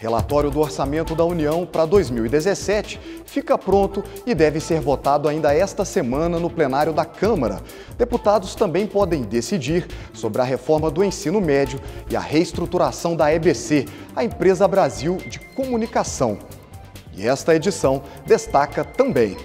Relatório do Orçamento da União para 2017 fica pronto e deve ser votado ainda esta semana no plenário da Câmara. Deputados também podem decidir sobre a reforma do ensino médio e a reestruturação da EBC, a Empresa Brasil de Comunicação. E esta edição destaca também.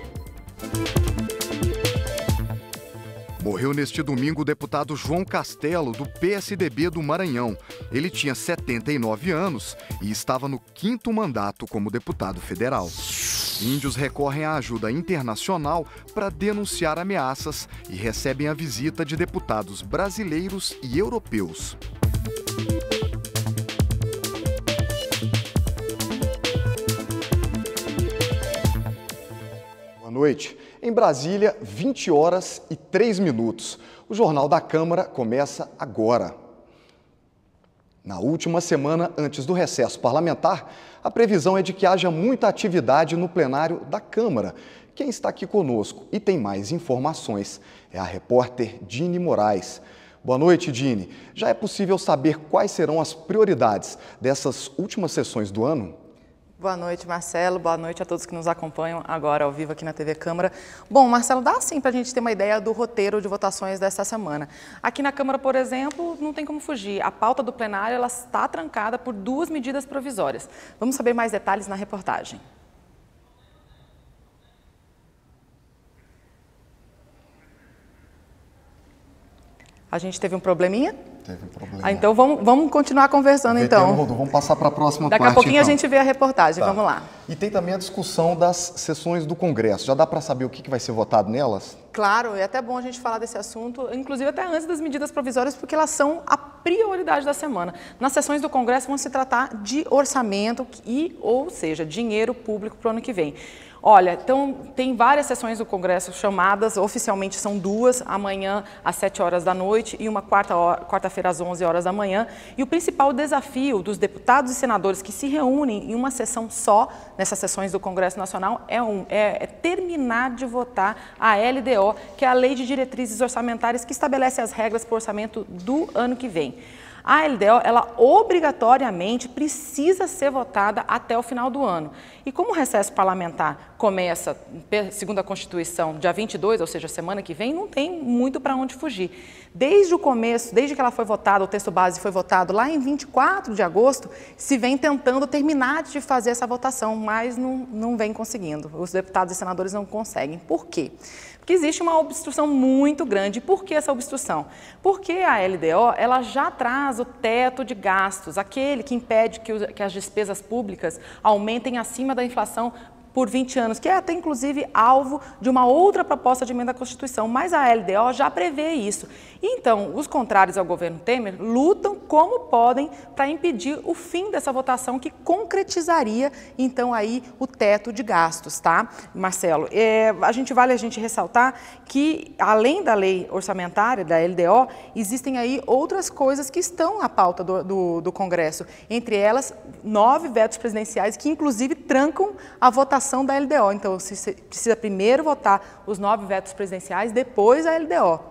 Morreu neste domingo o deputado João Castelo, do PSDB do Maranhão. Ele tinha 79 anos e estava no quinto mandato como deputado federal. Índios recorrem à ajuda internacional para denunciar ameaças e recebem a visita de deputados brasileiros e europeus. Boa noite. Em Brasília, 20 horas e 3 minutos. O Jornal da Câmara começa agora. Na última semana, antes do recesso parlamentar, a previsão é de que haja muita atividade no plenário da Câmara. Quem está aqui conosco e tem mais informações é a repórter Dini Moraes. Boa noite, Dini. Já é possível saber quais serão as prioridades dessas últimas sessões do ano? Boa noite, Marcelo. Boa noite a todos que nos acompanham agora ao vivo aqui na TV Câmara. Bom, Marcelo, dá sim para a gente ter uma ideia do roteiro de votações desta semana. Aqui na Câmara, por exemplo, não tem como fugir. A pauta do plenário ela está trancada por duas medidas provisórias. Vamos saber mais detalhes na reportagem. A gente teve um probleminha? Teve um problema. Ah, então vamos, vamos continuar conversando então. Vamos passar para a próxima Daqui parte. Daqui a pouquinho então. a gente vê a reportagem, tá. vamos lá. E tem também a discussão das sessões do Congresso. Já dá para saber o que, que vai ser votado nelas? Claro, é até bom a gente falar desse assunto, inclusive até antes das medidas provisórias, porque elas são a prioridade da semana. Nas sessões do Congresso vão se tratar de orçamento e, ou seja, dinheiro público para o ano que vem. Olha, então tem várias sessões do Congresso chamadas, oficialmente são duas, amanhã às 7 horas da noite e uma quarta-feira quarta às 11 horas da manhã. E o principal desafio dos deputados e senadores que se reúnem em uma sessão só, nessas sessões do Congresso Nacional, é, um, é, é terminar de votar a LDO, que é a Lei de Diretrizes Orçamentárias, que estabelece as regras para o orçamento do ano que vem. A LDO, ela obrigatoriamente precisa ser votada até o final do ano. E como o recesso parlamentar começa, segundo a Constituição, dia 22, ou seja, semana que vem, não tem muito para onde fugir. Desde o começo, desde que ela foi votada, o texto base foi votado lá em 24 de agosto, se vem tentando terminar de fazer essa votação, mas não, não vem conseguindo. Os deputados e senadores não conseguem. Por quê? Porque existe uma obstrução muito grande. Por que essa obstrução? Porque a LDO ela já traz o teto de gastos, aquele que impede que, que as despesas públicas aumentem acima da inflação por 20 anos, que é até inclusive alvo de uma outra proposta de emenda à Constituição, mas a LDO já prevê isso. Então, os contrários ao governo Temer lutam como podem para impedir o fim dessa votação que concretizaria então aí o teto de gastos, tá? Marcelo, é, a gente vale a gente ressaltar que além da lei orçamentária da LDO, existem aí outras coisas que estão na pauta do, do, do Congresso, entre elas nove vetos presidenciais que inclusive trancam a votação votação da LDO. Então, você precisa primeiro votar os nove vetos presidenciais, depois a LDO.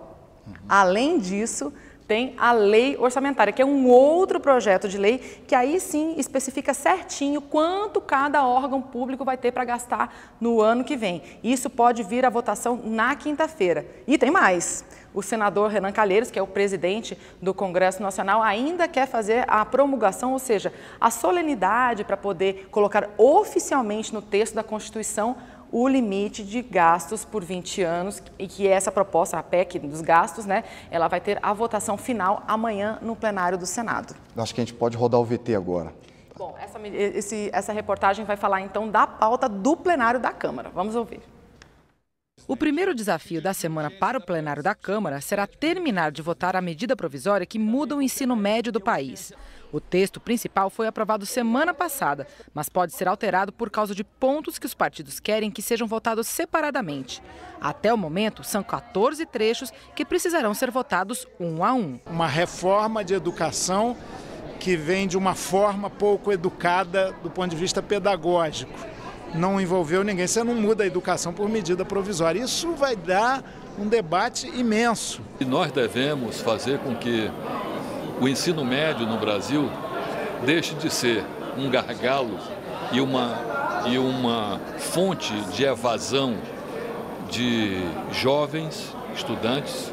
Uhum. Além disso, tem a lei orçamentária, que é um outro projeto de lei que aí sim especifica certinho quanto cada órgão público vai ter para gastar no ano que vem. Isso pode vir à votação na quinta-feira. E tem mais. O senador Renan Calheiros, que é o presidente do Congresso Nacional, ainda quer fazer a promulgação, ou seja, a solenidade para poder colocar oficialmente no texto da Constituição o limite de gastos por 20 anos e que essa proposta, a PEC dos gastos, né, ela vai ter a votação final amanhã no plenário do Senado. Acho que a gente pode rodar o VT agora. Bom, essa, esse, essa reportagem vai falar então da pauta do plenário da Câmara. Vamos ouvir. O primeiro desafio da semana para o plenário da Câmara será terminar de votar a medida provisória que muda o ensino médio do país. O texto principal foi aprovado semana passada, mas pode ser alterado por causa de pontos que os partidos querem que sejam votados separadamente. Até o momento, são 14 trechos que precisarão ser votados um a um. Uma reforma de educação que vem de uma forma pouco educada do ponto de vista pedagógico. Não envolveu ninguém. Você não muda a educação por medida provisória. Isso vai dar um debate imenso. E nós devemos fazer com que o ensino médio no Brasil deixe de ser um gargalo e uma, e uma fonte de evasão de jovens estudantes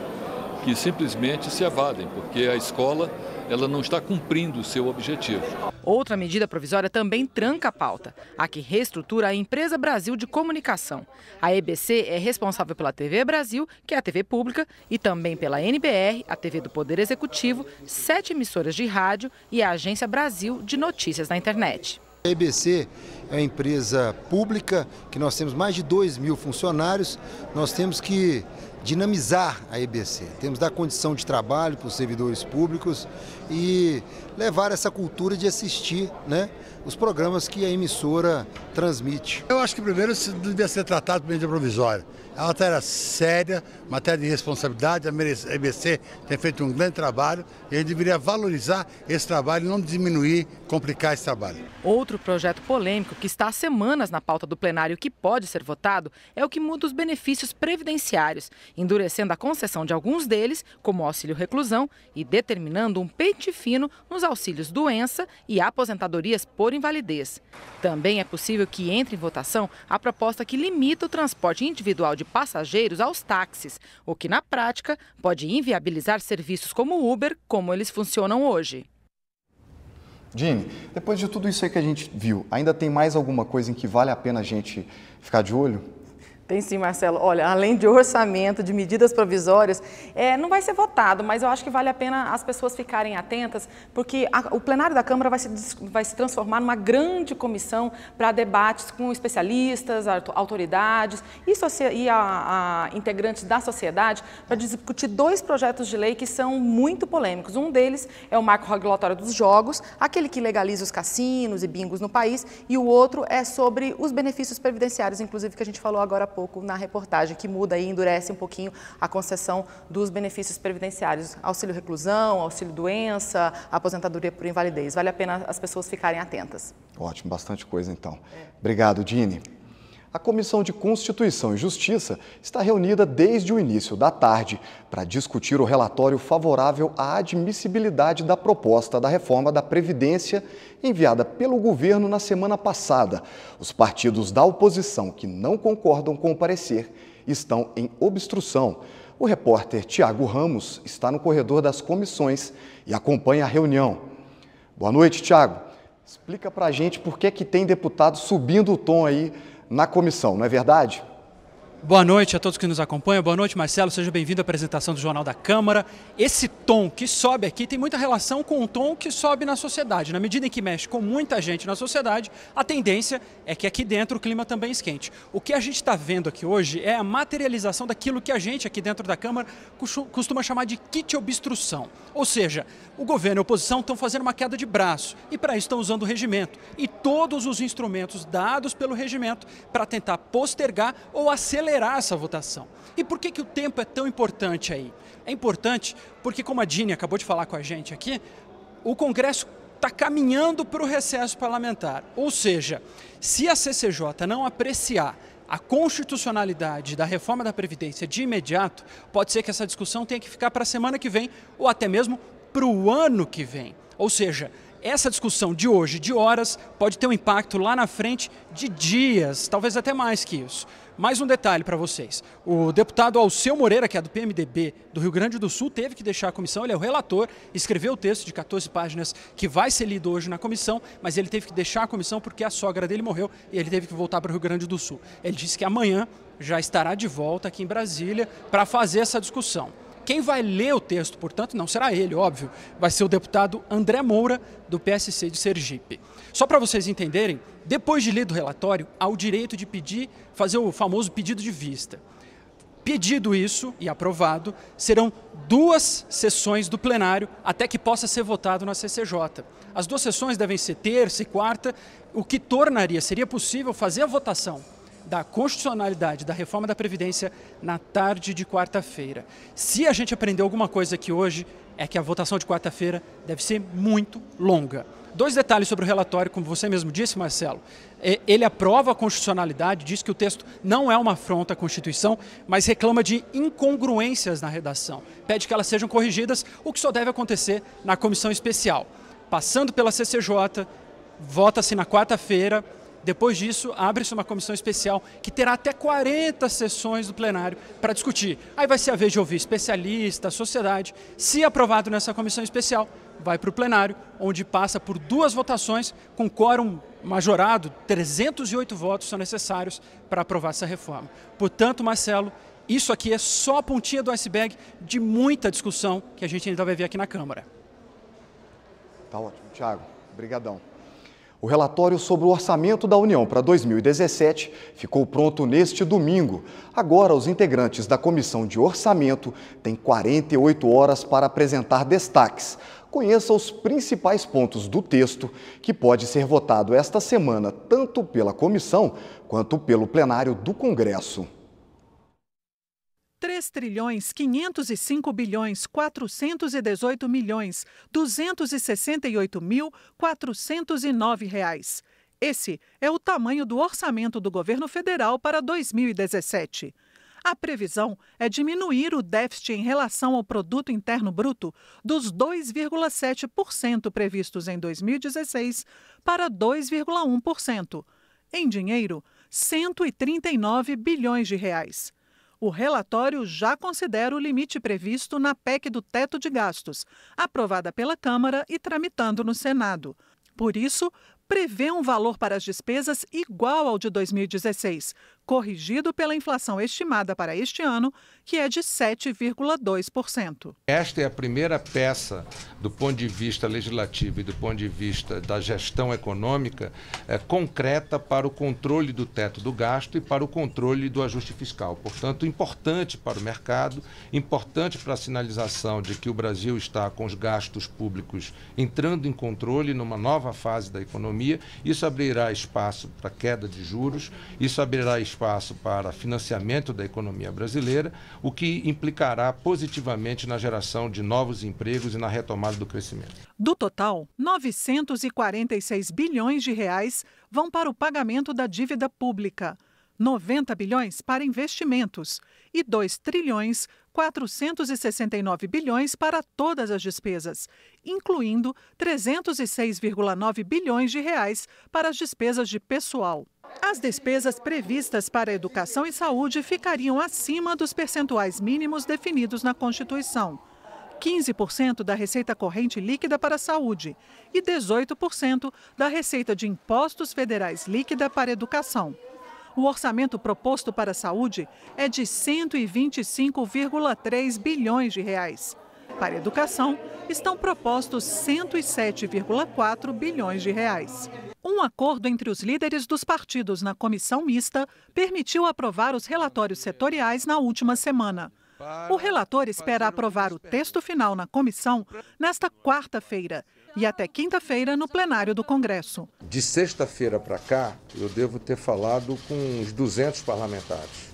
que simplesmente se evadem, porque a escola ela não está cumprindo o seu objetivo. Outra medida provisória também tranca a pauta, a que reestrutura a Empresa Brasil de Comunicação. A EBC é responsável pela TV Brasil, que é a TV pública, e também pela NBR, a TV do Poder Executivo, sete emissoras de rádio e a Agência Brasil de Notícias na Internet. A EBC é uma empresa pública que nós temos mais de 2 mil funcionários, nós temos que dinamizar a EBC, temos que dar condição de trabalho para os servidores públicos, e levar essa cultura de assistir né, os programas que a emissora transmite. Eu acho que primeiro isso devia ser tratado de maneira provisória. É uma matéria séria, matéria de responsabilidade, a EBC tem feito um grande trabalho e a gente deveria valorizar esse trabalho e não diminuir, complicar esse trabalho. Outro projeto polêmico que está há semanas na pauta do plenário que pode ser votado é o que muda os benefícios previdenciários, endurecendo a concessão de alguns deles, como auxílio reclusão, e determinando um peito fino nos auxílios doença e aposentadorias por invalidez. Também é possível que entre em votação a proposta que limita o transporte individual de passageiros aos táxis, o que na prática pode inviabilizar serviços como Uber, como eles funcionam hoje. Gene, depois de tudo isso aí que a gente viu, ainda tem mais alguma coisa em que vale a pena a gente ficar de olho? Tem sim, Marcelo. Olha, além de orçamento, de medidas provisórias, é, não vai ser votado, mas eu acho que vale a pena as pessoas ficarem atentas, porque a, o plenário da Câmara vai se, vai se transformar numa grande comissão para debates com especialistas, autoridades e, e a, a integrantes da sociedade para discutir dois projetos de lei que são muito polêmicos. Um deles é o marco regulatório dos jogos, aquele que legaliza os cassinos e bingos no país, e o outro é sobre os benefícios previdenciários, inclusive que a gente falou agora há pouco pouco na reportagem, que muda e endurece um pouquinho a concessão dos benefícios previdenciários, auxílio reclusão, auxílio doença, aposentadoria por invalidez. Vale a pena as pessoas ficarem atentas. Ótimo, bastante coisa então. É. Obrigado, Dini. A Comissão de Constituição e Justiça está reunida desde o início da tarde para discutir o relatório favorável à admissibilidade da proposta da reforma da Previdência enviada pelo governo na semana passada. Os partidos da oposição que não concordam com o parecer estão em obstrução. O repórter Tiago Ramos está no corredor das comissões e acompanha a reunião. Boa noite, Tiago. Explica para a gente por que, é que tem deputado subindo o tom aí na comissão, não é verdade? Boa noite a todos que nos acompanham. Boa noite, Marcelo. Seja bem-vindo à apresentação do Jornal da Câmara. Esse tom que sobe aqui tem muita relação com o tom que sobe na sociedade. Na medida em que mexe com muita gente na sociedade, a tendência é que aqui dentro o clima também é esquente. O que a gente está vendo aqui hoje é a materialização daquilo que a gente aqui dentro da Câmara costuma chamar de kit obstrução. Ou seja, o governo e a oposição estão fazendo uma queda de braço e para isso estão usando o regimento e todos os instrumentos dados pelo regimento para tentar postergar ou acelerar essa votação. E por que, que o tempo é tão importante aí? É importante porque, como a Dini acabou de falar com a gente aqui, o Congresso está caminhando para o recesso parlamentar. Ou seja, se a CCJ não apreciar a constitucionalidade da reforma da Previdência de imediato, pode ser que essa discussão tenha que ficar para a semana que vem ou até mesmo para o ano que vem. Ou seja, essa discussão de hoje, de horas, pode ter um impacto lá na frente de dias, talvez até mais que isso. Mais um detalhe para vocês. O deputado Alceu Moreira, que é do PMDB do Rio Grande do Sul, teve que deixar a comissão, ele é o relator, escreveu o texto de 14 páginas que vai ser lido hoje na comissão, mas ele teve que deixar a comissão porque a sogra dele morreu e ele teve que voltar para o Rio Grande do Sul. Ele disse que amanhã já estará de volta aqui em Brasília para fazer essa discussão. Quem vai ler o texto, portanto, não será ele, óbvio, vai ser o deputado André Moura, do PSC de Sergipe. Só para vocês entenderem, depois de lido o relatório, há o direito de pedir, fazer o famoso pedido de vista. Pedido isso e aprovado, serão duas sessões do plenário até que possa ser votado na CCJ. As duas sessões devem ser terça e quarta, o que tornaria, seria possível fazer a votação da constitucionalidade da reforma da Previdência na tarde de quarta-feira. Se a gente aprendeu alguma coisa aqui hoje, é que a votação de quarta-feira deve ser muito longa. Dois detalhes sobre o relatório, como você mesmo disse, Marcelo. É, ele aprova a constitucionalidade, diz que o texto não é uma afronta à Constituição, mas reclama de incongruências na redação. Pede que elas sejam corrigidas, o que só deve acontecer na comissão especial. Passando pela CCJ, vota-se na quarta-feira, depois disso, abre-se uma comissão especial que terá até 40 sessões do plenário para discutir. Aí vai ser a vez de ouvir especialista, sociedade. Se aprovado nessa comissão especial, vai para o plenário, onde passa por duas votações com quórum majorado, 308 votos são necessários para aprovar essa reforma. Portanto, Marcelo, isso aqui é só a pontinha do iceberg de muita discussão que a gente ainda vai ver aqui na Câmara. Tá ótimo. Tiago, Obrigadão. O relatório sobre o orçamento da União para 2017 ficou pronto neste domingo. Agora, os integrantes da Comissão de Orçamento têm 48 horas para apresentar destaques. Conheça os principais pontos do texto, que pode ser votado esta semana tanto pela comissão quanto pelo plenário do Congresso. 3 trilhões 505 bilhões 418 milhões 268 mil 409 reais. Esse é o tamanho do orçamento do governo federal para 2017. A previsão é diminuir o déficit em relação ao produto interno bruto dos 2,7% previstos em 2016 para 2,1%. Em dinheiro, 139 bilhões de reais. O relatório já considera o limite previsto na PEC do teto de gastos, aprovada pela Câmara e tramitando no Senado. Por isso, prevê um valor para as despesas igual ao de 2016, corrigido pela inflação estimada para este ano, que é de 7,2%. Esta é a primeira peça, do ponto de vista legislativo e do ponto de vista da gestão econômica, é, concreta para o controle do teto do gasto e para o controle do ajuste fiscal. Portanto, importante para o mercado, importante para a sinalização de que o Brasil está com os gastos públicos entrando em controle numa nova fase da economia. Isso abrirá espaço para queda de juros, isso abrirá espaço espaço para financiamento da economia brasileira, o que implicará positivamente na geração de novos empregos e na retomada do crescimento. Do total, 946 bilhões de reais vão para o pagamento da dívida pública, 90 bilhões para investimentos e 2 trilhões 469 bilhões para todas as despesas, incluindo 306,9 bilhões de reais para as despesas de pessoal. As despesas previstas para educação e saúde ficariam acima dos percentuais mínimos definidos na Constituição. 15% da receita corrente líquida para a saúde e 18% da receita de impostos federais líquida para a educação. O orçamento proposto para a saúde é de 125,3 bilhões de reais. Para educação, estão propostos 107,4 bilhões de reais. Um acordo entre os líderes dos partidos na comissão mista permitiu aprovar os relatórios setoriais na última semana. O relator espera aprovar o texto final na comissão nesta quarta-feira e até quinta-feira no plenário do Congresso. De sexta-feira para cá, eu devo ter falado com uns 200 parlamentares.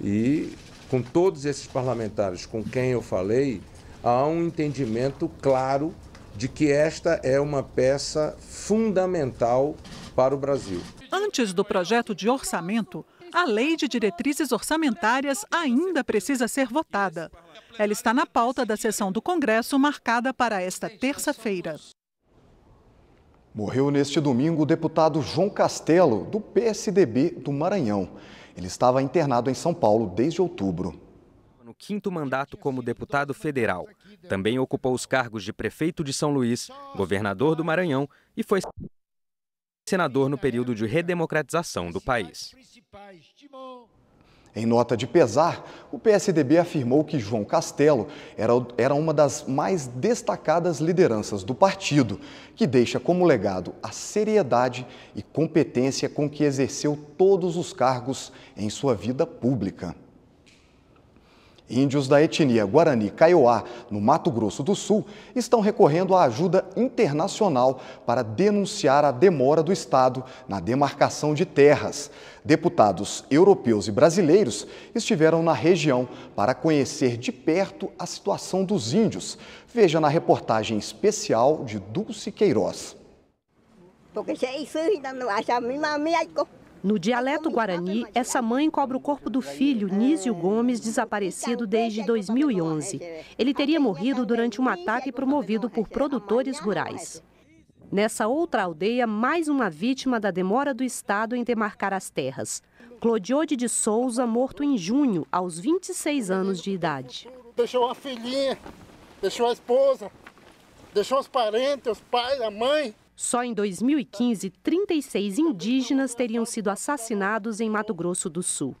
E com todos esses parlamentares com quem eu falei, há um entendimento claro de que esta é uma peça fundamental para o Brasil. Antes do projeto de orçamento, a Lei de Diretrizes Orçamentárias ainda precisa ser votada. Ela está na pauta da sessão do Congresso marcada para esta terça-feira. Morreu neste domingo o deputado João Castelo, do PSDB do Maranhão. Ele estava internado em São Paulo desde outubro quinto mandato como deputado federal. Também ocupou os cargos de prefeito de São Luís, governador do Maranhão e foi senador no período de redemocratização do país. Em nota de pesar, o PSDB afirmou que João Castelo era, era uma das mais destacadas lideranças do partido, que deixa como legado a seriedade e competência com que exerceu todos os cargos em sua vida pública. Índios da etnia Guarani Kaiowá, no Mato Grosso do Sul, estão recorrendo à ajuda internacional para denunciar a demora do Estado na demarcação de terras. Deputados europeus e brasileiros estiveram na região para conhecer de perto a situação dos índios. Veja na reportagem especial de Dulce Queiroz. Porque é isso ainda não acha a mim, a mim, no dialeto guarani, essa mãe cobra o corpo do filho, Nísio Gomes, desaparecido desde 2011. Ele teria morrido durante um ataque promovido por produtores rurais. Nessa outra aldeia, mais uma vítima da demora do Estado em demarcar as terras. Clodiode de Souza, morto em junho, aos 26 anos de idade. Deixou a filhinha, deixou a esposa, deixou os parentes, os pais, a mãe, só em 2015, 36 indígenas teriam sido assassinados em Mato Grosso do Sul.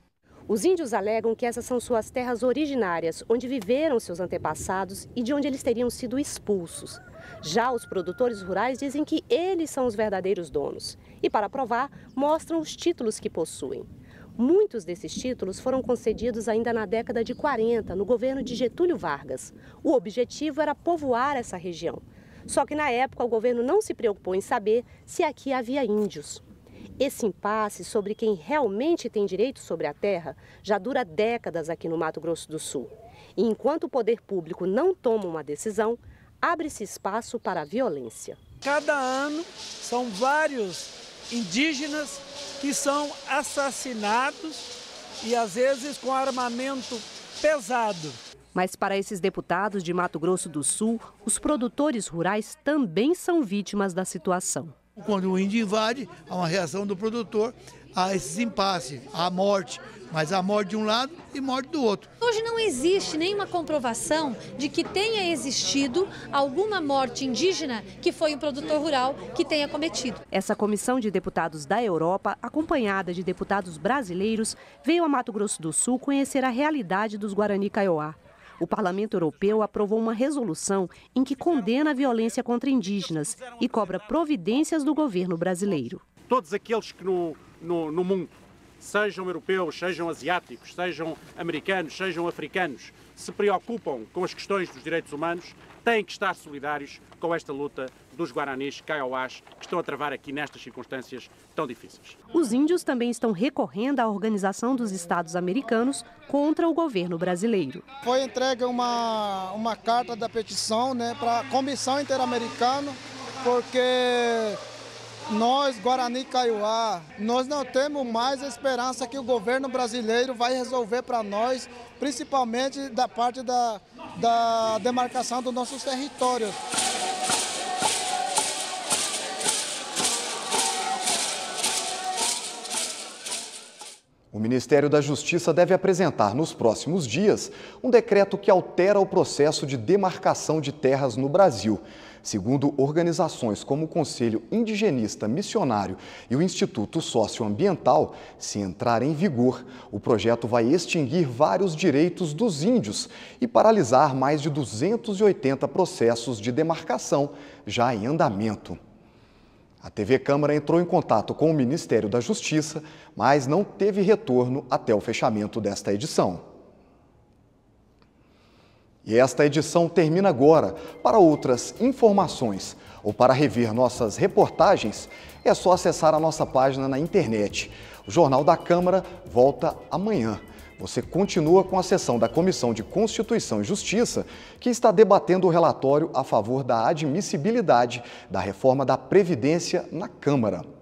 Os índios alegam que essas são suas terras originárias, onde viveram seus antepassados e de onde eles teriam sido expulsos. Já os produtores rurais dizem que eles são os verdadeiros donos. E para provar, mostram os títulos que possuem. Muitos desses títulos foram concedidos ainda na década de 40, no governo de Getúlio Vargas. O objetivo era povoar essa região, só que na época o governo não se preocupou em saber se aqui havia índios. Esse impasse sobre quem realmente tem direito sobre a terra já dura décadas aqui no Mato Grosso do Sul. E enquanto o poder público não toma uma decisão, abre-se espaço para a violência. Cada ano são vários indígenas que são assassinados e às vezes com armamento pesado. Mas para esses deputados de Mato Grosso do Sul, os produtores rurais também são vítimas da situação. Quando o índio invade, há uma reação do produtor a esses impasses, a morte, mas a morte de um lado e morte do outro. Hoje não existe nenhuma comprovação de que tenha existido alguma morte indígena que foi um produtor rural que tenha cometido. Essa comissão de deputados da Europa, acompanhada de deputados brasileiros, veio a Mato Grosso do Sul conhecer a realidade dos Guarani Kaiowá o Parlamento Europeu aprovou uma resolução em que condena a violência contra indígenas e cobra providências do governo brasileiro. Todos aqueles que no, no, no mundo sejam europeus, sejam asiáticos, sejam americanos, sejam africanos, se preocupam com as questões dos direitos humanos, têm que estar solidários com esta luta dos guaranis caiauás que estão a travar aqui nestas circunstâncias tão difíceis. Os índios também estão recorrendo à Organização dos Estados Americanos contra o governo brasileiro. Foi entregue uma, uma carta da petição né, para a Comissão Interamericana, porque nós, Guarani Caiuá, nós não temos mais esperança que o governo brasileiro vai resolver para nós, principalmente da parte da, da demarcação dos nossos territórios. O Ministério da Justiça deve apresentar nos próximos dias um decreto que altera o processo de demarcação de terras no Brasil. Segundo organizações como o Conselho Indigenista Missionário e o Instituto Socioambiental, se entrar em vigor, o projeto vai extinguir vários direitos dos índios e paralisar mais de 280 processos de demarcação já em andamento. A TV Câmara entrou em contato com o Ministério da Justiça, mas não teve retorno até o fechamento desta edição. E esta edição termina agora. Para outras informações ou para rever nossas reportagens, é só acessar a nossa página na internet. O Jornal da Câmara volta amanhã você continua com a sessão da Comissão de Constituição e Justiça, que está debatendo o relatório a favor da admissibilidade da reforma da Previdência na Câmara.